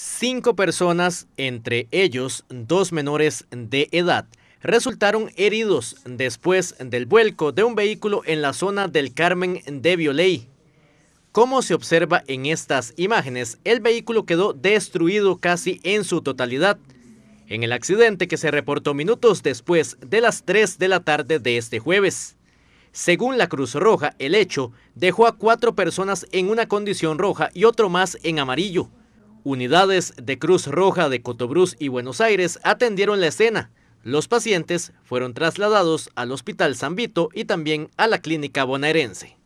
Cinco personas, entre ellos dos menores de edad, resultaron heridos después del vuelco de un vehículo en la zona del Carmen de Violey. Como se observa en estas imágenes, el vehículo quedó destruido casi en su totalidad en el accidente que se reportó minutos después de las 3 de la tarde de este jueves. Según la Cruz Roja, el hecho dejó a cuatro personas en una condición roja y otro más en amarillo. Unidades de Cruz Roja de Cotobruz y Buenos Aires atendieron la escena. Los pacientes fueron trasladados al Hospital San Vito y también a la Clínica Bonaerense.